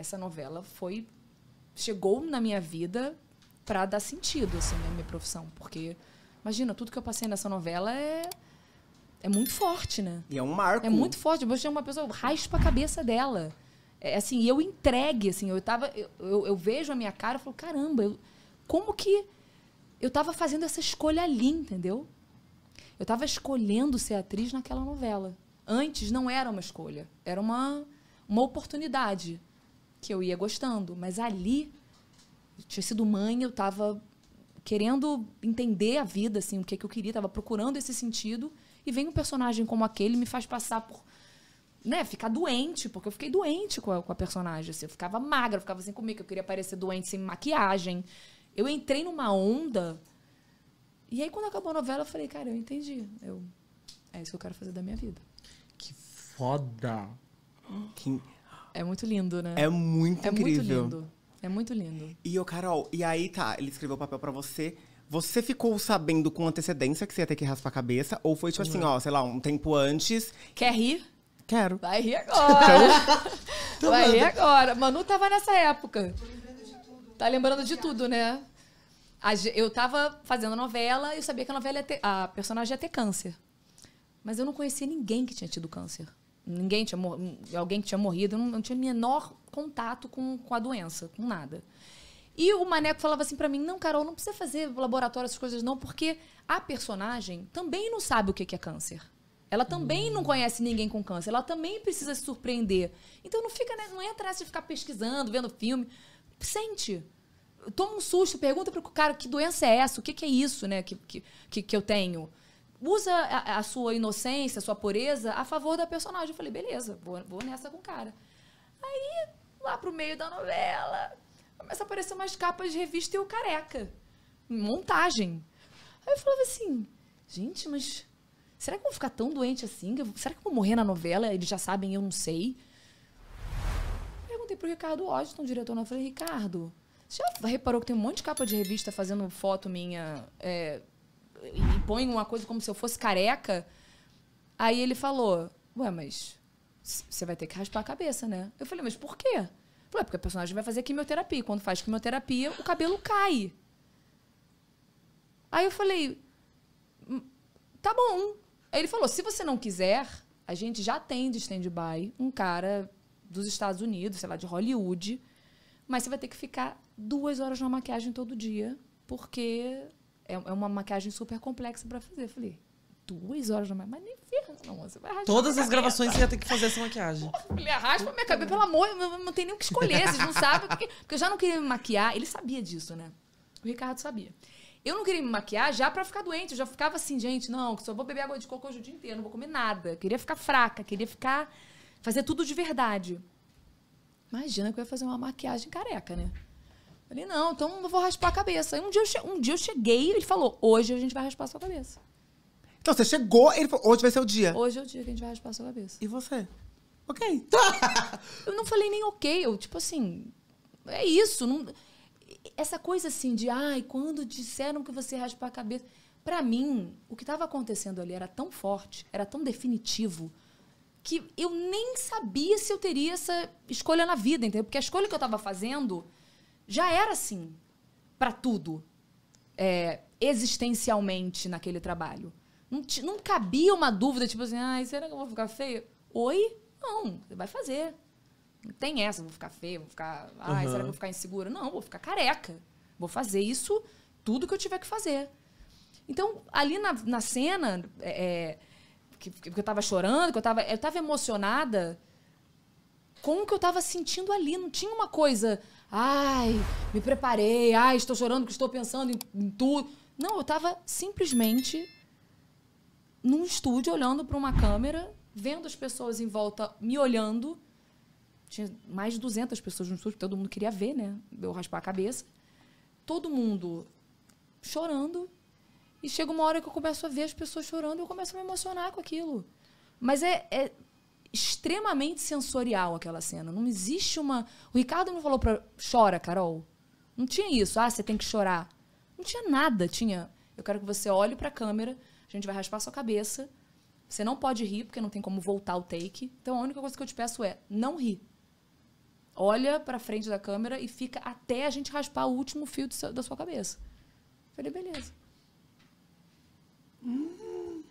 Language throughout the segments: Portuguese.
essa novela foi chegou na minha vida para dar sentido assim na minha profissão, porque imagina tudo que eu passei nessa novela é é muito forte, né? E é um marco. É muito forte. Eu chego uma pessoa, raspa a cabeça dela. É, é assim, eu entregue, assim, eu tava. Eu, eu, eu vejo a minha cara e falo, caramba, eu, como que eu tava fazendo essa escolha ali, entendeu? Eu tava escolhendo ser atriz naquela novela. Antes não era uma escolha, era uma, uma oportunidade que eu ia gostando. Mas ali, eu tinha sido mãe, eu estava querendo entender a vida, assim, o que, é que eu queria, estava procurando esse sentido. E vem um personagem como aquele me faz passar por. Né, ficar doente, porque eu fiquei doente com a, com a personagem. Assim, eu ficava magra, eu ficava sem comer, que eu queria parecer doente sem maquiagem. Eu entrei numa onda. E aí, quando acabou a novela, eu falei, cara, eu entendi. Eu, é isso que eu quero fazer da minha vida. Que foda! Que... É muito lindo, né? É muito é incrível. É muito lindo. É muito lindo. E o Carol, e aí tá, ele escreveu o papel para você. Você ficou sabendo com antecedência que você ia ter que raspar a cabeça? Ou foi tipo assim, ó, sei lá, um tempo antes? Quer rir? Quero. Vai rir agora. Então, Vai então manda. rir agora. Manu tava nessa época. Tô lembrando de tudo. Tá lembrando de tudo, né? Eu tava fazendo novela e eu sabia que a novela ter, a personagem ia ter câncer. Mas eu não conhecia ninguém que tinha tido câncer ninguém tinha alguém que tinha morrido, não, não tinha menor contato com, com a doença, com nada. E o Maneco falava assim para mim: não, Carol, não precisa fazer laboratório, essas coisas não, porque a personagem também não sabe o que é câncer. Ela também hum. não conhece ninguém com câncer, ela também precisa se surpreender. Então não fica, né, não é atrás de ficar pesquisando, vendo filme. Sente. Toma um susto, pergunta pro cara que doença é essa, o que, que é isso, né, que, que, que eu tenho usa a, a, sua inocência, a sua pureza a favor da personagem. Eu falei, beleza, vou, vou nessa com o cara. Aí, lá pro meio da novela, começa a aparecer umas capas de revista e o careca. Montagem. Aí eu falava assim, gente, mas será que eu vou ficar tão doente assim? Será que eu vou morrer na novela? Eles já sabem, eu não sei. Perguntei pro Ricardo Washington, diretor, né? eu falei, Ricardo, já reparou que tem um monte de capa de revista fazendo foto minha é, e põe uma coisa como se eu fosse careca. Aí ele falou: Ué, mas você vai ter que raspar a cabeça, né? Eu falei: Mas por quê? Ele falou: é porque o personagem vai fazer quimioterapia. Quando faz quimioterapia, o cabelo cai. Aí eu falei: hum, Tá bom. Aí ele falou: Se você não quiser, a gente já tem de stand-by um cara dos Estados Unidos, sei lá, de Hollywood. Mas você vai ter que ficar duas horas na maquiagem todo dia, porque é, é uma maquiagem super complexa para fazer. Eu falei, duas horas não manhã. Mas nem ferra, não. Você vai Todas as gravações você ia ter que fazer essa maquiagem. Ele arrasta, minha cabeça, pelo amor, eu não tem nem o que escolher, vocês não sabem. Porque, porque eu já não queria me maquiar. Ele sabia disso, né? O Ricardo sabia. Eu não queria me maquiar já pra ficar doente. Eu já ficava assim, gente, não, só vou beber água de coco hoje o dia inteiro, não vou comer nada. Eu queria ficar fraca, queria ficar. fazer tudo de verdade. Imagina que eu ia fazer uma maquiagem careca, né? Falei, não, então eu vou raspar a cabeça. Aí um dia eu, um dia eu cheguei, ele falou, hoje a gente vai raspar a sua cabeça. Então você chegou, ele falou, hoje vai ser o dia. Hoje é o dia que a gente vai raspar a sua cabeça. E você? Ok. eu não falei nem ok, eu, tipo assim, é isso. Não... Essa coisa assim de, ai, quando disseram que você raspa a cabeça. Para mim, o que estava acontecendo ali era tão forte, era tão definitivo, que eu nem sabia se eu teria essa escolha na vida, entendeu? Porque a escolha que eu tava fazendo já era assim para tudo, é, existencialmente naquele trabalho. Não, não cabia uma dúvida, tipo assim, ah será que eu vou ficar feia? Oi? Não, você vai fazer. Não tem essa, vou ficar feia, vou ficar. ah uhum. será que eu vou ficar insegura? Não, vou ficar careca. Vou fazer isso, tudo que eu tiver que fazer. Então, ali na, na cena, é, é que, que, eu tava chorando, que eu tava, eu tava emocionada com o que eu tava sentindo ali. Não tinha uma coisa, ai, me preparei, ai, estou chorando porque estou pensando em, em tudo. Não, eu estava simplesmente num estúdio olhando para uma câmera, vendo as pessoas em volta me olhando. Tinha mais de 200 pessoas no estúdio, todo mundo queria ver, né? Eu raspar a cabeça. Todo mundo chorando. E chega uma hora que eu começo a ver as pessoas chorando e eu começo a me emocionar com aquilo. Mas é, é extremamente sensorial aquela cena. Não existe uma. O Ricardo não falou pra. Chora, Carol. Não tinha isso. Ah, você tem que chorar. Não tinha nada. Tinha. Eu quero que você olhe pra câmera, a gente vai raspar sua cabeça. Você não pode rir, porque não tem como voltar o take. Então a única coisa que eu te peço é não ri. Olha pra frente da câmera e fica até a gente raspar o último fio seu, da sua cabeça. Eu falei, beleza. Hum,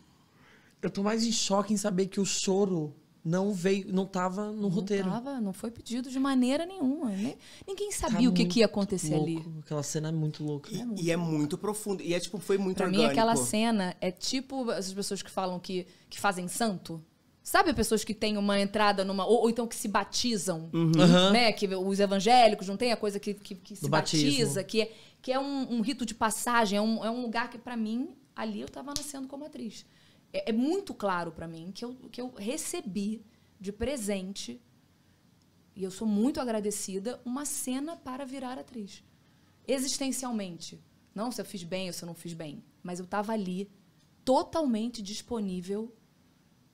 eu tô mais em choque em saber que o choro não veio, não estava no não roteiro. Não tava, não foi pedido de maneira nenhuma. Né? Ninguém tá sabia tá o que, que ia acontecer louco. ali. Aquela cena é muito louca. E é muito, e é muito profunda. E é tipo, foi muito pra orgânico. mim, aquela cena é tipo essas pessoas que falam que, que fazem santo. Sabe pessoas que têm uma entrada numa. Ou, ou então que se batizam, uhum. né? Que os evangélicos não tem a coisa que, que, que se batiza, que é, que é um, um, rito de passagem, é um, é um lugar que, para mim, ali eu estava nascendo como atriz é, é muito claro para mim que eu, que eu recebi de presente, e eu sou muito agradecida, uma cena para virar atriz. Existencialmente. Não se eu fiz bem ou se eu não fiz bem. Mas eu estava ali totalmente disponível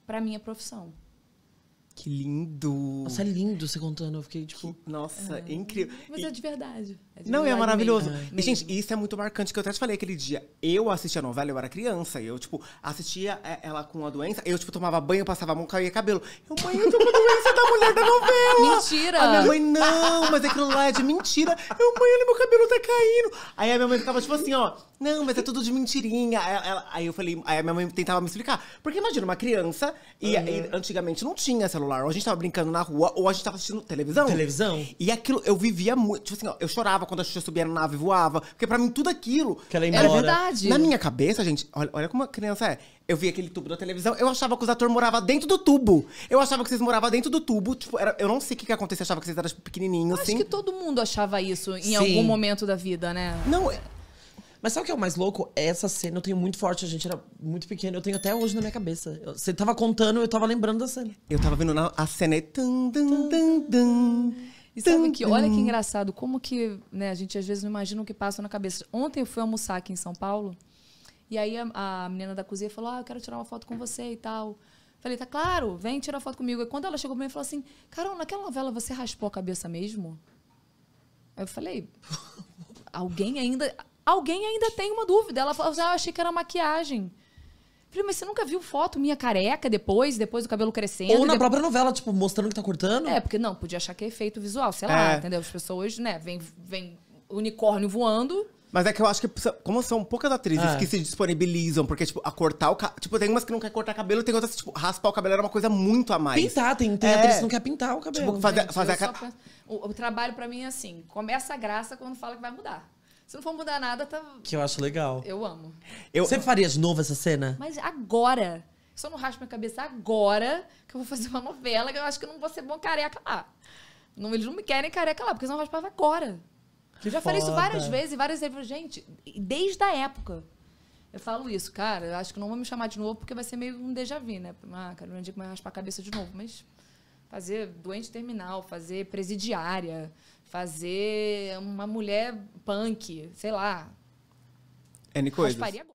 para minha profissão. Que lindo! Nossa, é lindo você contando. Eu fiquei tipo. Nossa, é, incrível. Mas e... é de verdade. É de não, é verdade é maravilhoso. Mesmo. E, gente, isso é muito marcante, que eu até te falei aquele dia. Eu assistia a novela, eu era criança. E eu, tipo, assistia é, ela com a doença. Eu, tipo, tomava banho, passava a mão, caía cabelo. Eu, mãe, eu tô com a doença da mulher da novela. Mentira! A minha mãe, não, mas aquilo lá é de mentira. Eu, mãe, olha, meu cabelo tá caindo. Aí a minha mãe ficava, tipo assim, ó. Não, mas é tudo de mentirinha. Aí, ela, aí eu falei, aí a minha mãe tentava me explicar. Porque imagina, uma criança, e, uhum. e antigamente não tinha celular celular, ou a gente tava brincando na rua, ou a gente tava assistindo televisão. Televisão. E aquilo, eu vivia muito. Tipo assim, ó, eu chorava quando a Xuxa subia na nave e voava. Porque pra mim tudo aquilo. Que ela ia embora. Era verdade. Na minha cabeça, gente, olha, olha como a criança é. Eu vi aquele tubo da televisão, eu achava que os atores moravam dentro do tubo. Eu achava que vocês moravam dentro do tubo. Tipo, era, eu não sei o que, que eu achava que vocês eram tipo, pequenininhos, assim. Acho que todo mundo achava isso em Sim. algum momento da vida, né? Não, mas sabe o que é o mais louco? Essa cena eu tenho muito forte, a gente era muito pequeno, eu tenho até hoje na minha cabeça. Eu, você tava contando, eu tava lembrando da cena. Eu tava vendo na, a cena e. Tum, tum, E sabe que, olha que engraçado, como que né, a gente às vezes não imagina o que passa na cabeça. Ontem eu fui almoçar aqui em São Paulo, e aí a, a menina da cozinha falou: Ah, eu quero tirar uma foto com você e tal. Falei, tá claro, vem tirar foto comigo. E quando ela chegou pra mim, falou assim: Carol, naquela novela você raspou a cabeça mesmo? Aí eu falei: Alguém ainda alguém ainda tem uma dúvida. Ela falou assim, ah, eu achei que era maquiagem. falei, mas você nunca viu foto minha careca depois, depois do cabelo crescendo? Ou na depois... própria novela, tipo, mostrando que tá cortando? É, porque não, podia achar que é efeito visual, sei lá, é. entendeu? As pessoas, né, vem, vem unicórnio voando. Mas é que eu acho que, como são poucas atrizes é. que se disponibilizam, porque, tipo, a cortar o cabelo. Tipo, tem umas que não quer cortar cabelo, tem outras que, tipo, raspar o cabelo era uma coisa muito a mais. Pintar, tem, tem é. atriz que não quer pintar o tipo, cabelo. Tipo, fazer, Gente, né? fazer a... penso... o, o trabalho pra mim é assim: começa a graça quando fala que vai mudar. Se não for mudar nada, tá. Que eu acho legal. Eu amo. Eu... Você faria de novo essa cena? Mas agora. Só não racho minha cabeça agora que eu vou fazer uma novela que eu acho que eu não vou ser bom careca lá. Não, eles não me querem careca lá, porque senão eu raspava agora. Que eu já foda. falei isso várias vezes, várias vezes. Gente, desde a época. Eu falo isso, cara, eu acho que não vou me chamar de novo porque vai ser meio um déjà vu, né? Ah, cara, não digo que vai raspar a cabeça de novo, mas fazer doente terminal, fazer presidiária, fazer uma mulher punk, sei lá. N coisas. Rasparia